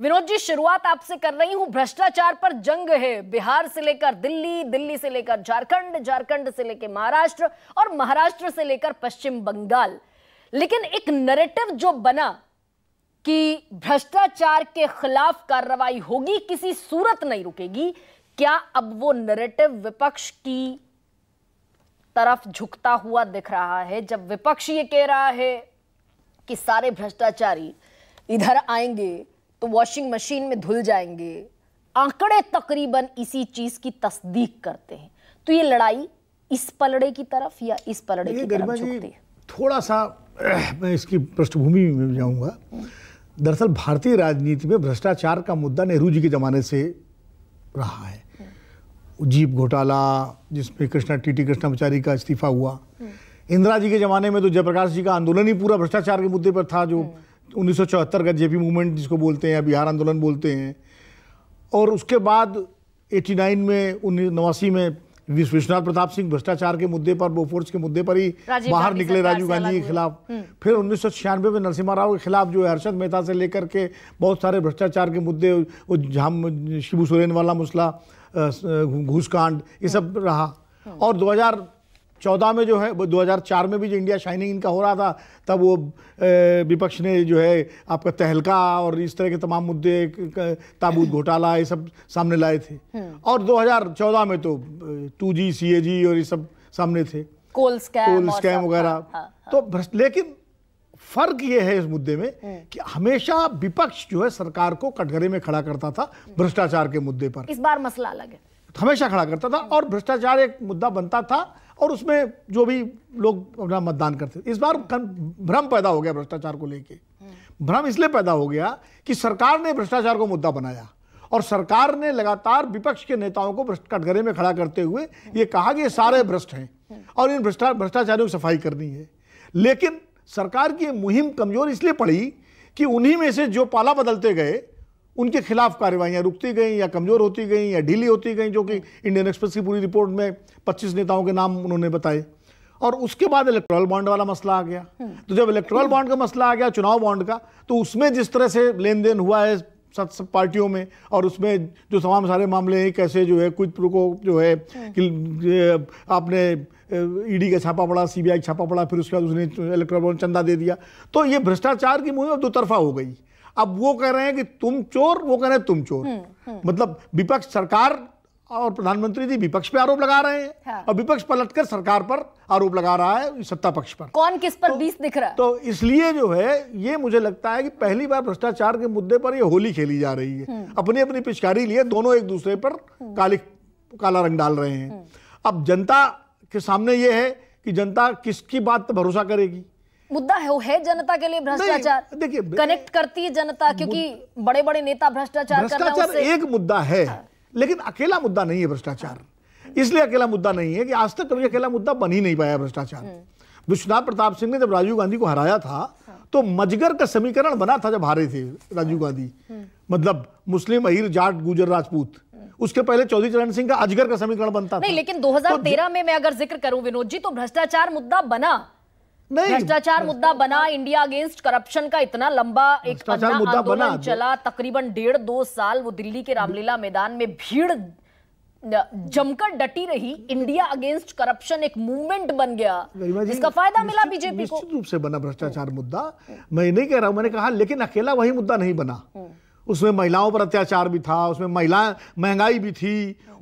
विनोद जी शुरुआत आपसे कर रही हूं भ्रष्टाचार पर जंग है बिहार से लेकर दिल्ली दिल्ली से लेकर झारखंड झारखंड से लेकर महाराष्ट्र और महाराष्ट्र से लेकर पश्चिम बंगाल लेकिन एक नरेटिव जो बना कि भ्रष्टाचार के खिलाफ कार्रवाई होगी किसी सूरत नहीं रुकेगी क्या अब वो नरेटिव विपक्ष की तरफ झुकता हुआ दिख रहा है जब विपक्ष ये कह रहा है कि सारे भ्रष्टाचारी इधर आएंगे तो वॉशिंग मशीन में धुल जाएंगे आंकड़े तकरीबन इसी चीज़ की तस्दीक करते हैं तो ये लड़ाई इस पलड़े की तरफ या इस पलड़े की तरफ झुकती है थोड़ा सा मैं इसकी पृष्ठभूमि में जाऊंगा दरअसल भारतीय राजनीति में भ्रष्टाचार का मुद्दा नेहरू जी के ज़माने से रहा है जीप घोटाला जिसमें कृष्णा टीटी कृष्णाचारी का इस्तीफा हुआ हम्म। इंदिरा जी के ज़माने में तो जयप्रकाश जी का आंदोलन ही पूरा भ्रष्टाचार के मुद्दे पर था जो हम्म। उन्नीस का जेपी मूवमेंट जिसको बोलते हैं या बिहार आंदोलन बोलते हैं और उसके बाद 89 में उन्नीस नवासी में विश्वनाथ प्रताप सिंह भ्रष्टाचार के मुद्दे पर बोफोर्स के मुद्दे पर ही बाहर निकले राजीव गांधी के खिलाफ हम्म। फिर उन्नीस में नरसिम्हा राव के खिलाफ जो है हर्षद मेहता से लेकर के बहुत सारे भ्रष्टाचार के मुद्दे हम शिबू सोरेन वाला मसला घूसकांड ये सब रहा हम्म। और चौदह में जो है हजार 2004 में भी जो इंडिया शाइनिंग इनका हो रहा था तब वो विपक्ष ने जो है आपका तहलका और इस तरह के तमाम मुद्दे ताबूत घोटाला ये सब सामने लाए थे हम्म। और 2014 में तो टू जी सी ए जी और ये सब सामने थे कोल स्कैम वगैरह हाँ, हाँ, हाँ। तो लेकिन फर्क ये है इस मुद्दे में हम्म। कि हमेशा विपक्ष जो है सरकार को कटघरे में खड़ा करता था भ्रष्टाचार के मुद्दे पर इस बार मसला अलग है हमेशा खड़ा करता था और भ्रष्टाचार एक मुद्दा बनता था और उसमें जो भी लोग अपना मतदान करते थे इस बार भ्रम पैदा हो गया भ्रष्टाचार को लेके भ्रम इसलिए पैदा हो गया कि सरकार ने भ्रष्टाचार को मुद्दा बनाया और सरकार ने लगातार विपक्ष के नेताओं को भ्रष्ट कटघरे में खड़ा करते हुए ये कहा कि ये सारे भ्रष्ट हैं और इन भ्रष्टा भ्रष्टाचारियों की सफाई करनी है लेकिन सरकार की मुहिम कमजोर इसलिए पड़ी कि उन्हीं में से जो पाला बदलते गए उनके खिलाफ कार्रवाइयाँ रुकती गई या कमज़ोर होती गई या ढीली होती गई जो कि इंडियन एक्सप्रेस की पूरी रिपोर्ट में पच्चीस नेताओं के नाम उन्होंने बताए और उसके बाद इलेक्ट्रल बॉन्ड वाला मसला आ गया हम्म। तो जब इलेक्ट्रल हम्म। बॉन्ड का मसला आ गया चुनाव बॉन्ड का तो उसमें जिस तरह से लेन देन हुआ है सब सब पार्टियों में और उसमें जो तमाम सारे मामले हैं कैसे जो है कुछ को जो है हम्म। कि आपने ईडी e का छापा पड़ा सीबीआई का छापा पड़ा फिर उसके बाद उसने इलेक्ट्रॉल बॉन्ड चंदा दे दिया तो ये भ्रष्टाचार की मुहिम अब दो तरफा हो गई अब वो कह रहे हैं कि तुम चोर वो कह रहे हैं तुम चोर हुँ, हम्म, हम्म। मतलब विपक्ष सरकार और प्रधानमंत्री जी विपक्ष पे आरोप लगा रहे हैं हाँ। और विपक्ष पलटकर सरकार पर आरोप लगा रहा है सत्ता पक्ष पर कौन किस पर तो, दिख रहा है तो इसलिए जो है ये मुझे लगता है कि पहली बार भ्रष्टाचार के मुद्दे पर ये होली खेली जा रही है हम्म। अपनी अपनी पिचकारी लिए दोनों एक दूसरे पर काली काला रंग डाल रहे हैं अब जनता के सामने ये है कि जनता किसकी बात पर भरोसा करेगी मुद्दा है वो है जनता के लिए भ्रष्टाचार देखिए कनेक्ट करती है जनता क्योंकि बड़े बड़े नेता भ्रष्टाचार भ्रष्टाचार एक मुद्दा है हाँ। लेकिन अकेला मुद्दा नहीं है भ्रष्टाचार इसलिए अकेला मुद्दा नहीं है कि आज तक कभी अकेला मुद्दा बन ही नहीं पाया भ्रष्टाचार हम्म। विश्वनाथ प्रताप सिंह ने जब राजीव गांधी को हराया था हाँ। तो मजगर का समीकरण बना था जब हारे थे राजीव गांधी हम्म। मतलब मुस्लिम अहिर जाट गुजर राजपूत हम्म। उसके पहले चौधरी चरण सिंह का अजगर का समीकरण बनता नहीं, था लेकिन 2013 तो में मैं अगर जिक्र करूं विनोद जी तो भ्रष्टाचार मुद्दा बना भ्रष्टाचार मुद्दा बना इंडिया अगेंस्ट करप्शन का इतना लंबा एक मुद्दा बना चला तकरीबन डेढ़ दो साल वो दिल्ली के रामलीला मैदान में भीड़ जमकर डटी रही इंडिया अगेंस्ट करप्शन एक मूवमेंट बन गया जिसका फायदा मिला बीजेपी को रूप से बना भ्रष्टाचार मुद्दा मैं नहीं कह रहा हूं मैंने कहा लेकिन अकेला वही मुद्दा नहीं बना हम्म। उसमें महिलाओं पर अत्याचार भी था उसमें महिला महंगाई भी थी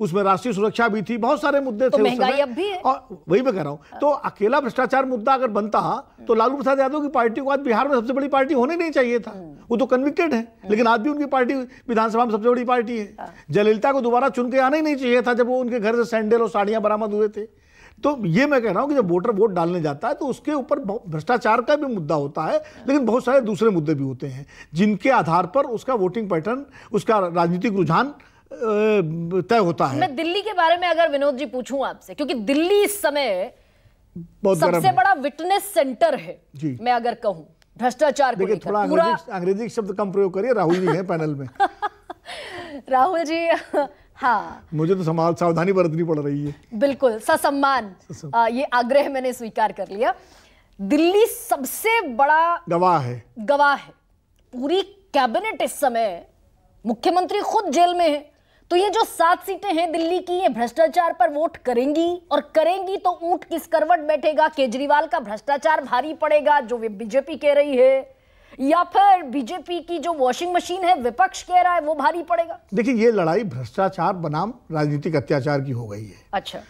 उसमें राष्ट्रीय सुरक्षा भी थी बहुत सारे मुद्दे तो थे महंगाई अब भी है। और वही मैं कह रहा हूँ तो अकेला भ्रष्टाचार मुद्दा अगर बनता तो लालू प्रसाद यादव की पार्टी को आज बिहार में सबसे बड़ी पार्टी होने नहीं चाहिए था हम्म। वो तो कन्विक्टेड है हम्म। लेकिन आज भी उनकी पार्टी विधानसभा में सबसे बड़ी पार्टी है हाँ। जयललिता को दोबारा चुन के आना ही नहीं चाहिए था जब वो उनके घर से सैंडल और साड़ियाँ बरामद हुए थे तो ये मैं कह रहा हूँ कि जब वोटर वोट डालने जाता है तो उसके ऊपर भ्रष्टाचार का भी मुद्दा होता है लेकिन बहुत सारे दूसरे मुद्दे भी होते हैं जिनके आधार पर उसका वोटिंग पैटर्न उसका राजनीतिक रुझान तय होता है मैं दिल्ली के बारे में अगर विनोद जी पूछूं आपसे क्योंकि दिल्ली इस समय सबसे बड़ा विटनेस सेंटर है जी मैं अगर कहूं भ्रष्टाचार देखिए थोड़ा अंग्रेजी अंग्रेजी शब्द कम प्रयोग करिए राहुल जी है पैनल में राहुल जी हाँ मुझे तो समाज सावधानी बरतनी पड़ रही है बिल्कुल ससम्मान ये आग्रह मैंने स्वीकार कर लिया दिल्ली सबसे बड़ा गवाह है गवाह है पूरी कैबिनेट इस समय मुख्यमंत्री खुद जेल में है तो ये जो सात सीटें हैं दिल्ली की ये भ्रष्टाचार पर वोट करेंगी और करेंगी तो ऊंट किस करवट बैठेगा केजरीवाल का भ्रष्टाचार भारी पड़ेगा जो बीजेपी कह रही है या फिर बीजेपी की जो वॉशिंग मशीन है विपक्ष कह रहा है वो भारी पड़ेगा देखिए ये लड़ाई भ्रष्टाचार बनाम राजनीतिक अत्याचार की हो गई है अच्छा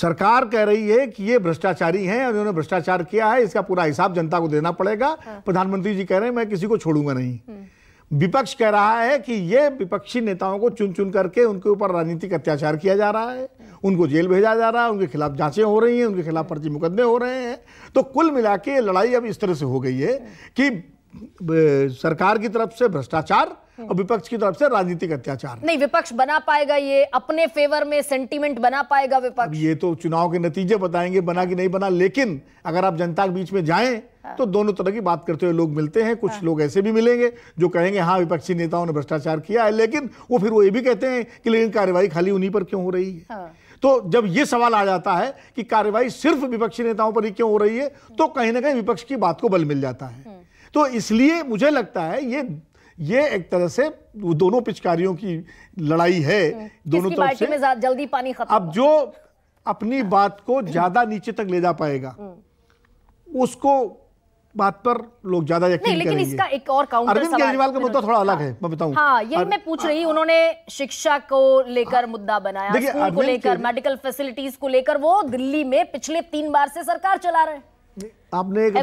सरकार कह रही है कि ये भ्रष्टाचारी हैं और इन्होंने भ्रष्टाचार किया है इसका पूरा हिसाब जनता को देना पड़ेगा हाँ। प्रधानमंत्री जी कह रहे हैं मैं किसी को छोड़ूंगा नहीं हम्म। विपक्ष कह रहा है कि ये विपक्षी नेताओं को चुन चुन करके उनके ऊपर राजनीतिक अत्याचार किया जा रहा है उनको जेल भेजा जा रहा है उनके खिलाफ जांचें हो रही हैं उनके खिलाफ पर्ची मुकदमे हो रहे हैं तो कुल मिला के लड़ाई अब इस तरह से हो गई है कि सरकार की तरफ से भ्रष्टाचार और विपक्ष की तरफ से राजनीतिक अत्याचार नहीं विपक्ष बना पाएगा ये अपने फेवर में सेंटीमेंट बना पाएगा विपक्ष ये तो चुनाव के नतीजे बताएंगे बना कि नहीं बना लेकिन अगर आप जनता के बीच में जाएं हाँ। तो दोनों तरह की बात करते हुए लोग मिलते हैं कुछ हाँ। लोग ऐसे भी मिलेंगे जो कहेंगे हाँ विपक्षी नेताओं ने भ्रष्टाचार किया है लेकिन वो फिर वो ये भी कहते हैं कि लेकिन कार्यवाही खाली उन्हीं पर क्यों हो रही है हाँ। तो जब यह सवाल आ जाता है कि कार्रवाई सिर्फ विपक्षी नेताओं पर ही क्यों हो रही है तो कहीं ना कहीं विपक्ष की बात को बल मिल जाता है हम्म। तो इसलिए मुझे लगता है ये ये एक तरह से दोनों पिचकारियों की लड़ाई है हम्म। दोनों तरफ से में जल्दी पानी खत्म अब जो अपनी बात को ज्यादा नीचे तक ले जा पाएगा हम्म। उसको बात पर लोग ज्यादा यकीन नहीं लेकिन इसका एक और काउंटर अरविंद केजरीवाल का मुद्दा थोड़ा अलग हाँ। है मैं बताऊं हाँ ये यही मैं पूछ रही हाँ। उन्होंने शिक्षा को लेकर मुद्दा बनाया स्कूल को लेकर मेडिकल फैसिलिटीज को लेकर वो दिल्ली में पिछले तीन बार से सरकार चला रहे हैं आपने एक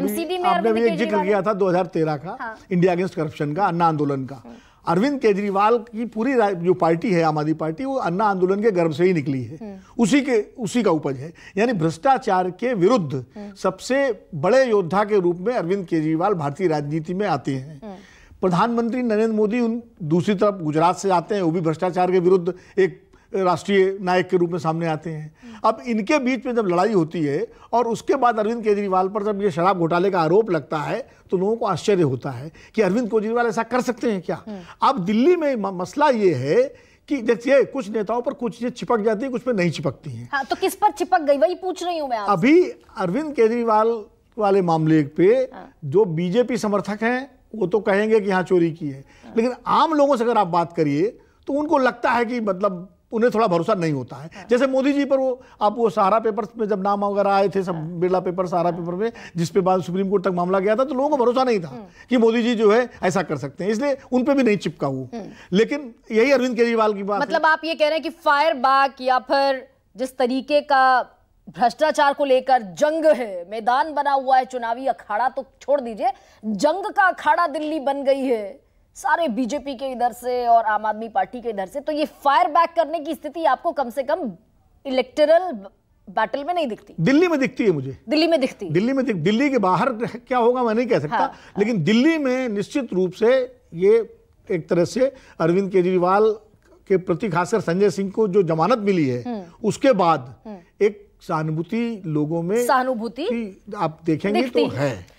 आपने भी एक जिक्र किया था 2013 का हाँ। इंडिया अगेंस्ट करप्शन का अन्ना आंदोलन का अरविंद केजरीवाल की पूरी जो पार्टी है आम आदमी पार्टी वो अन्ना आंदोलन के गर्भ से ही निकली है हम्म। उसी के उसी का उपज है यानी भ्रष्टाचार के विरुद्ध हम्म। सबसे बड़े योद्धा के रूप में अरविंद केजरीवाल भारतीय राजनीति में आते हैं हम्म। प्रधानमंत्री नरेंद्र मोदी उन दूसरी तरफ गुजरात से आते हैं वो भी भ्रष्टाचार के विरुद्ध एक राष्ट्रीय नायक के रूप में सामने आते हैं अब इनके बीच में जब लड़ाई होती है और उसके बाद अरविंद केजरीवाल पर जब ये शराब घोटाले का आरोप लगता है तो लोगों को आश्चर्य होता है कि अरविंद केजरीवाल ऐसा कर सकते हैं क्या अब दिल्ली में मसला ये है कि देखिए कुछ नेताओं पर कुछ चीजें चिपक जाती है कुछ पे नहीं चिपकती हैं हाँ, तो किस पर चिपक गई वही पूछ रही हूँ मैं अभी अरविंद केजरीवाल वाले मामले पे हाँ। जो बीजेपी समर्थक हैं वो तो कहेंगे कि यहाँ चोरी की है लेकिन आम लोगों से अगर आप बात करिए तो उनको लगता है कि मतलब उन्हें थोड़ा भरोसा नहीं होता है हाँ। जैसे मोदी जी पर वो आप वो सहारा पेपर में जब नाम वगैरह आए थे सब हाँ। बिरला पेपर सहारा पेपर में जिस पे बाद सुप्रीम कोर्ट तक मामला गया था तो लोगों को भरोसा नहीं था हाँ। कि मोदी जी जो है ऐसा कर सकते हैं इसलिए उन पे भी नहीं चिपका वो लेकिन यही अरविंद केजरीवाल की बात मतलब आप ये कह रहे हैं कि फायर बाग या फिर जिस तरीके का भ्रष्टाचार को लेकर जंग है मैदान बना हुआ है चुनावी अखाड़ा तो छोड़ दीजिए जंग का अखाड़ा दिल्ली बन गई है सारे बीजेपी के इधर से और आम आदमी पार्टी के इधर से तो ये फायर बैक करने की स्थिति आपको कम से कम इलेक्टरल बैटल में नहीं दिखती दिल्ली में दिखती है मुझे दिल्ली में दिखती है दिल्ली में दिख, दिल्ली के बाहर क्या होगा मैं नहीं कह सकता हाँ, हाँ। लेकिन हाँ. दिल्ली में निश्चित रूप से ये एक तरह से अरविंद केजरीवाल के प्रति खासकर संजय सिंह को जो जमानत मिली है हम्म। उसके बाद हम्म। एक सहानुभूति लोगों में सहानुभूति आप देखेंगे तो है